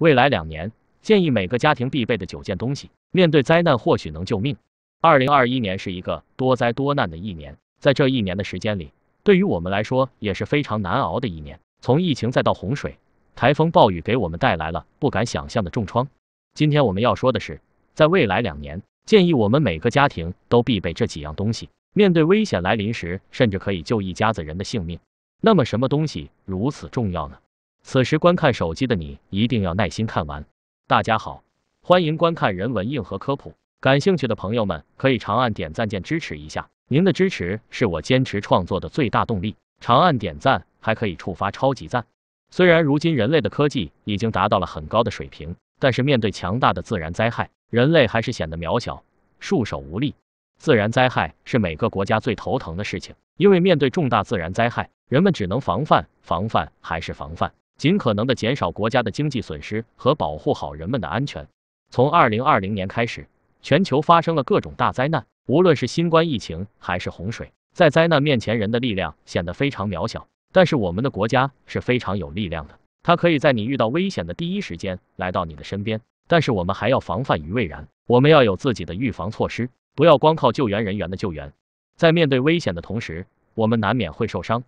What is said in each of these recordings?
未来两年，建议每个家庭必备的九件东西，面对灾难或许能救命。二零二一年是一个多灾多难的一年，在这一年的时间里，对于我们来说也是非常难熬的一年。从疫情再到洪水、台风、暴雨，给我们带来了不敢想象的重创。今天我们要说的是，在未来两年，建议我们每个家庭都必备这几样东西，面对危险来临时，甚至可以救一家子人的性命。那么，什么东西如此重要呢？此时观看手机的你一定要耐心看完。大家好，欢迎观看人文硬核科普。感兴趣的朋友们可以长按点赞键支持一下，您的支持是我坚持创作的最大动力。长按点赞还可以触发超级赞。虽然如今人类的科技已经达到了很高的水平，但是面对强大的自然灾害，人类还是显得渺小，束手无力。自然灾害是每个国家最头疼的事情，因为面对重大自然灾害，人们只能防范，防范还是防范。尽可能的减少国家的经济损失和保护好人们的安全。从二零二零年开始，全球发生了各种大灾难，无论是新冠疫情还是洪水，在灾难面前，人的力量显得非常渺小。但是我们的国家是非常有力量的，它可以在你遇到危险的第一时间来到你的身边。但是我们还要防范于未然，我们要有自己的预防措施，不要光靠救援人员的救援。在面对危险的同时，我们难免会受伤。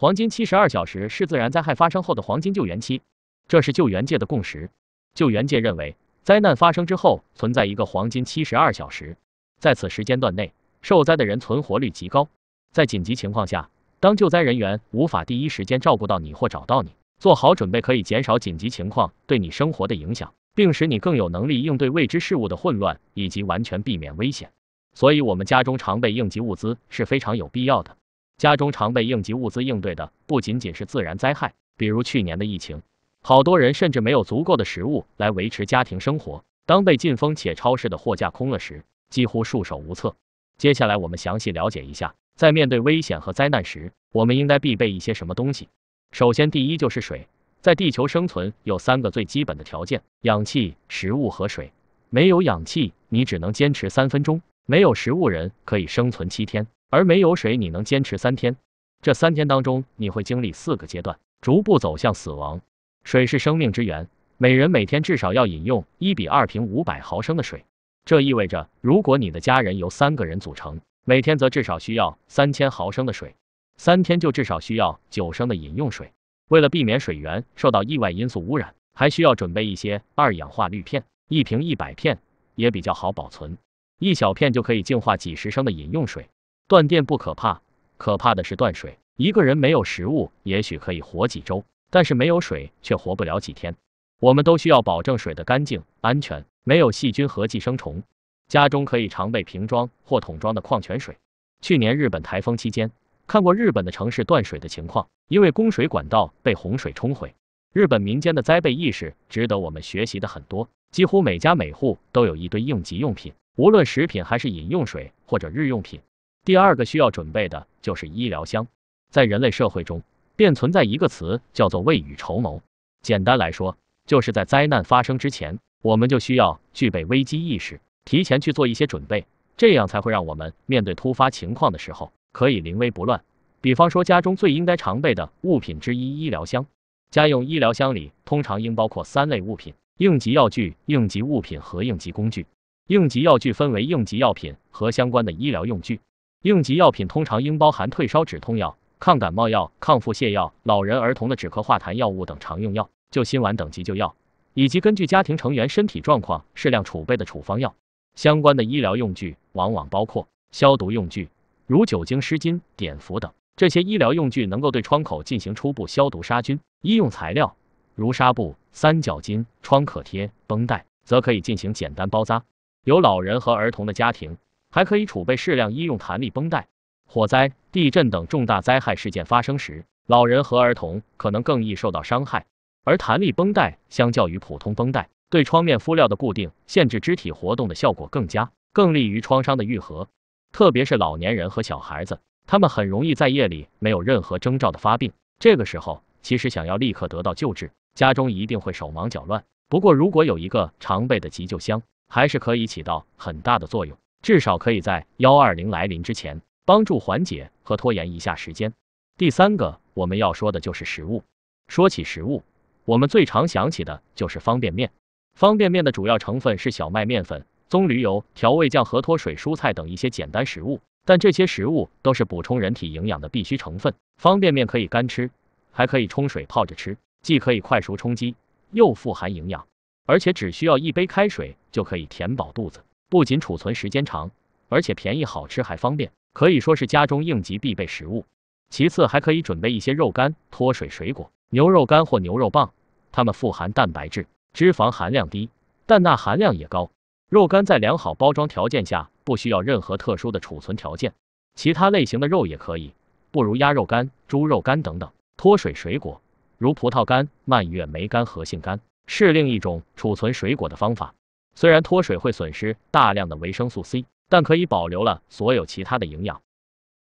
黄金七十二小时是自然灾害发生后的黄金救援期，这是救援界的共识。救援界认为，灾难发生之后存在一个黄金七十二小时，在此时间段内，受灾的人存活率极高。在紧急情况下，当救灾人员无法第一时间照顾到你或找到你，做好准备可以减少紧急情况对你生活的影响，并使你更有能力应对未知事物的混乱以及完全避免危险。所以，我们家中常备应急物资是非常有必要的。家中常备应急物资，应对的不仅仅是自然灾害，比如去年的疫情，好多人甚至没有足够的食物来维持家庭生活。当被禁封且超市的货架空了时，几乎束手无策。接下来，我们详细了解一下，在面对危险和灾难时，我们应该必备一些什么东西。首先，第一就是水。在地球生存有三个最基本的条件：氧气、食物和水。没有氧气，你只能坚持三分钟；没有食物，人可以生存七天。而没有水，你能坚持三天。这三天当中，你会经历四个阶段，逐步走向死亡。水是生命之源，每人每天至少要饮用一比二瓶五百毫升的水。这意味着，如果你的家人由三个人组成，每天则至少需要三千毫升的水，三天就至少需要九升的饮用水。为了避免水源受到意外因素污染，还需要准备一些二氧化氯片，一瓶一百片也比较好保存，一小片就可以净化几十升的饮用水。断电不可怕，可怕的是断水。一个人没有食物，也许可以活几周，但是没有水却活不了几天。我们都需要保证水的干净、安全，没有细菌和寄生虫。家中可以常备瓶装或桶装的矿泉水。去年日本台风期间，看过日本的城市断水的情况，因为供水管道被洪水冲毁。日本民间的灾备意识值得我们学习的很多，几乎每家每户都有一堆应急用品，无论食品还是饮用水或者日用品。第二个需要准备的就是医疗箱。在人类社会中，便存在一个词叫做“未雨绸缪”。简单来说，就是在灾难发生之前，我们就需要具备危机意识，提前去做一些准备，这样才会让我们面对突发情况的时候可以临危不乱。比方说，家中最应该常备的物品之一——医疗箱。家用医疗箱里通常应包括三类物品：应急药具、应急物品和应急工具。应急药具分为应急药品和相关的医疗用具。应急药品通常应包含退烧止痛药、抗感冒药、抗腹泻药、老人儿童的止咳化痰药物等常用药、救心丸等急救药，以及根据家庭成员身体状况适量储备的处方药。相关的医疗用具往往包括消毒用具，如酒精湿巾、碘伏等；这些医疗用具能够对创口进行初步消毒杀菌。医用材料，如纱布、三角巾、创可贴、绷带，则可以进行简单包扎。有老人和儿童的家庭。还可以储备适量医用弹力绷带。火灾、地震等重大灾害事件发生时，老人和儿童可能更易受到伤害，而弹力绷带相较于普通绷带，对创面敷料的固定、限制肢体活动的效果更佳，更利于创伤的愈合。特别是老年人和小孩子，他们很容易在夜里没有任何征兆的发病，这个时候其实想要立刻得到救治，家中一定会手忙脚乱。不过，如果有一个常备的急救箱，还是可以起到很大的作用。至少可以在幺二零来临之前，帮助缓解和拖延一下时间。第三个我们要说的就是食物。说起食物，我们最常想起的就是方便面。方便面的主要成分是小麦面粉、棕榈油、调味酱和脱水蔬菜等一些简单食物，但这些食物都是补充人体营养的必需成分。方便面可以干吃，还可以冲水泡着吃，既可以快熟充饥，又富含营养，而且只需要一杯开水就可以填饱肚子。不仅储存时间长，而且便宜、好吃还方便，可以说是家中应急必备食物。其次，还可以准备一些肉干、脱水水果、牛肉干或牛肉棒。它们富含蛋白质，脂肪含量低，但钠含量也高。肉干在良好包装条件下，不需要任何特殊的储存条件。其他类型的肉也可以，不如鸭肉干、猪肉干等等。脱水水果如葡萄干、蔓越莓干和杏干，是另一种储存水果的方法。虽然脱水会损失大量的维生素 C，但可以保留了所有其他的营养。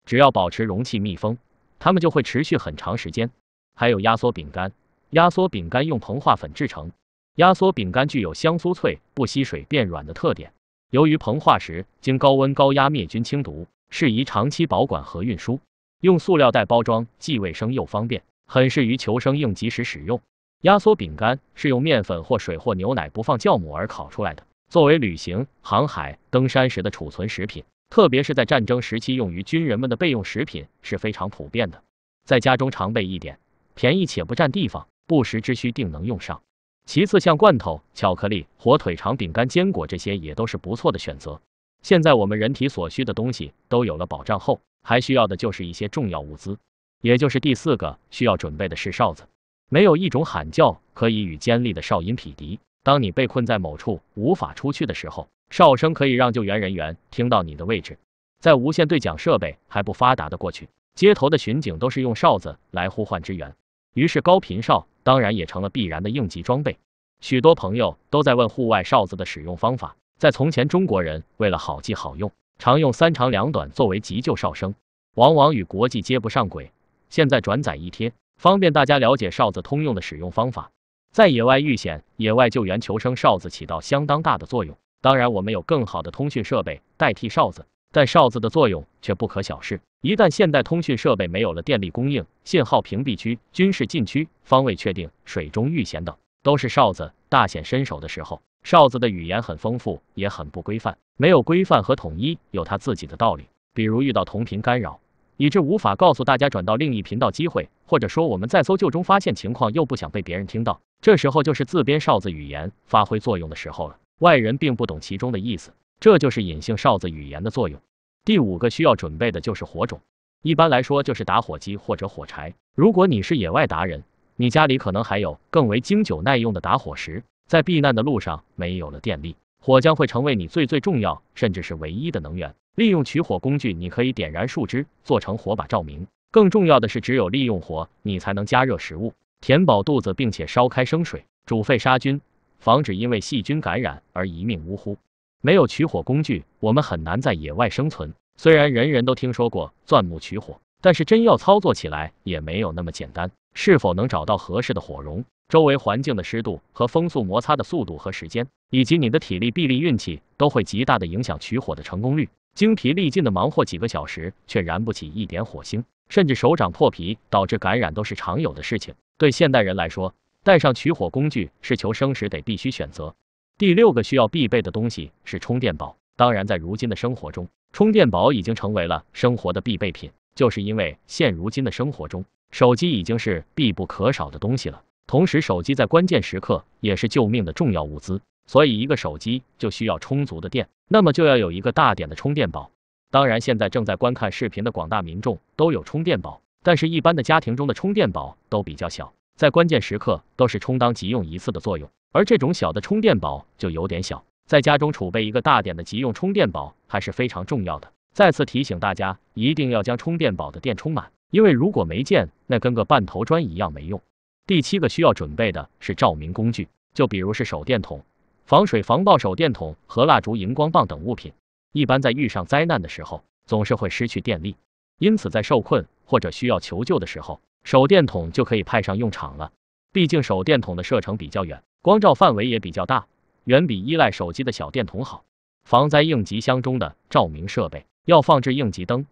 只要保持容器密封，它们就会持续很长时间。还有压缩饼干，压缩饼干用膨化粉制成，压缩饼干具有香酥脆、不吸水变软的特点。由于膨化时经高温高压灭菌清毒，适宜长期保管和运输。用塑料袋包装，既卫生又方便，很适于求生应急时使用。压缩饼干是用面粉或水或牛奶不放酵母而烤出来的，作为旅行、航海、登山时的储存食品，特别是在战争时期用于军人们的备用食品是非常普遍的。在家中常备一点，便宜且不占地方，不时之需定能用上。其次，像罐头、巧克力、火腿肠、饼干、坚果这些也都是不错的选择。现在我们人体所需的东西都有了保障后，还需要的就是一些重要物资，也就是第四个需要准备的是哨子。没有一种喊叫可以与尖利的哨音匹敌。当你被困在某处无法出去的时候，哨声可以让救援人员听到你的位置。在无线对讲设备还不发达的过去，街头的巡警都是用哨子来呼唤支援，于是高频哨当然也成了必然的应急装备。许多朋友都在问户外哨子的使用方法。在从前，中国人为了好记好用，常用三长两短作为急救哨声，往往与国际接不上轨。现在转载一贴。方便大家了解哨子通用的使用方法，在野外遇险、野外救援、求生，哨子起到相当大的作用。当然，我们有更好的通讯设备代替哨子，但哨子的作用却不可小视。一旦现代通讯设备没有了电力供应、信号屏蔽区、军事禁区、方位确定、水中遇险等，都是哨子大显身手的时候。哨子的语言很丰富，也很不规范，没有规范和统一，有它自己的道理。比如遇到同频干扰。以致无法告诉大家转到另一频道机会，或者说我们在搜救中发现情况又不想被别人听到，这时候就是自编哨子语言发挥作用的时候了。外人并不懂其中的意思，这就是隐性哨子语言的作用。第五个需要准备的就是火种，一般来说就是打火机或者火柴。如果你是野外达人，你家里可能还有更为经久耐用的打火石。在避难的路上没有了电力，火将会成为你最最重要，甚至是唯一的能源。利用取火工具，你可以点燃树枝，做成火把照明。更重要的是，只有利用火，你才能加热食物，填饱肚子，并且烧开生水，煮沸杀菌，防止因为细菌感染而一命呜呼。没有取火工具，我们很难在野外生存。虽然人人都听说过钻木取火，但是真要操作起来也没有那么简单。是否能找到合适的火绒，周围环境的湿度和风速、摩擦的速度和时间，以及你的体力、臂力、运气，都会极大的影响取火的成功率。精疲力尽的忙活几个小时，却燃不起一点火星，甚至手掌破皮导致感染都是常有的事情。对现代人来说，带上取火工具是求生时得必须选择。第六个需要必备的东西是充电宝。当然，在如今的生活中，充电宝已经成为了生活的必备品，就是因为现如今的生活中，手机已经是必不可少的东西了。同时，手机在关键时刻也是救命的重要物资。所以一个手机就需要充足的电，那么就要有一个大点的充电宝。当然，现在正在观看视频的广大民众都有充电宝，但是，一般的家庭中的充电宝都比较小，在关键时刻都是充当急用一次的作用。而这种小的充电宝就有点小，在家中储备一个大点的急用充电宝还是非常重要的。再次提醒大家，一定要将充电宝的电充满，因为如果没电，那跟个半头砖一样没用。第七个需要准备的是照明工具，就比如是手电筒。防水防爆手电筒和蜡烛、荧光棒等物品，一般在遇上灾难的时候，总是会失去电力，因此在受困或者需要求救的时候，手电筒就可以派上用场了。毕竟手电筒的射程比较远，光照范围也比较大，远比依赖手机的小电筒好。防灾应急箱中的照明设备要放置应急灯，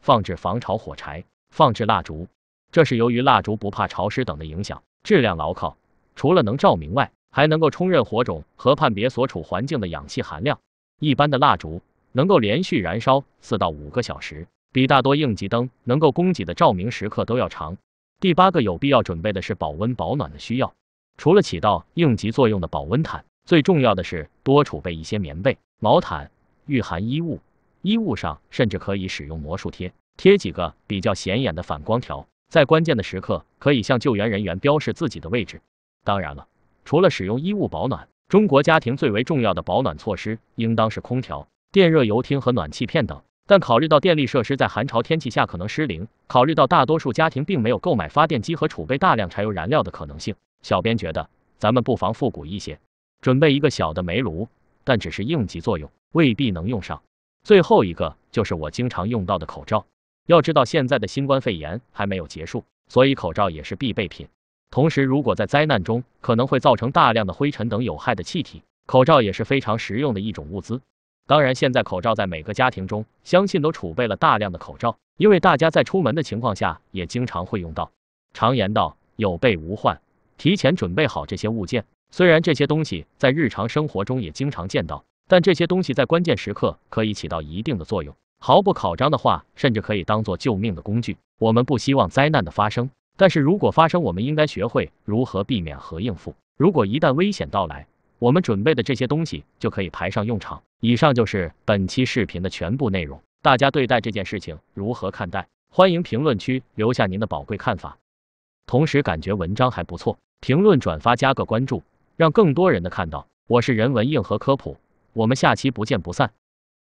放置防潮火柴，放置蜡烛。这是由于蜡烛不怕潮湿等的影响，质量牢靠，除了能照明外。还能够充任火种和判别所处环境的氧气含量。一般的蜡烛能够连续燃烧四到五个小时，比大多应急灯能够供给的照明时刻都要长。第八个有必要准备的是保温保暖的需要。除了起到应急作用的保温毯，最重要的是多储备一些棉被、毛毯、御寒衣物。衣物上甚至可以使用魔术贴，贴几个比较显眼的反光条，在关键的时刻可以向救援人员标示自己的位置。当然了。除了使用衣物保暖，中国家庭最为重要的保暖措施应当是空调、电热油汀和暖气片等。但考虑到电力设施在寒潮天气下可能失灵，考虑到大多数家庭并没有购买发电机和储备大量柴油燃料的可能性，小编觉得咱们不妨复古一些，准备一个小的煤炉，但只是应急作用，未必能用上。最后一个就是我经常用到的口罩，要知道现在的新冠肺炎还没有结束，所以口罩也是必备品。同时，如果在灾难中，可能会造成大量的灰尘等有害的气体，口罩也是非常实用的一种物资。当然，现在口罩在每个家庭中，相信都储备了大量的口罩，因为大家在出门的情况下也经常会用到。常言道，有备无患，提前准备好这些物件。虽然这些东西在日常生活中也经常见到，但这些东西在关键时刻可以起到一定的作用。毫不夸张的话，甚至可以当做救命的工具。我们不希望灾难的发生。但是如果发生，我们应该学会如何避免和应付。如果一旦危险到来，我们准备的这些东西就可以派上用场。以上就是本期视频的全部内容。大家对待这件事情如何看待？欢迎评论区留下您的宝贵看法。同时，感觉文章还不错，评论、转发、加个关注，让更多人的看到。我是人文硬核科普，我们下期不见不散。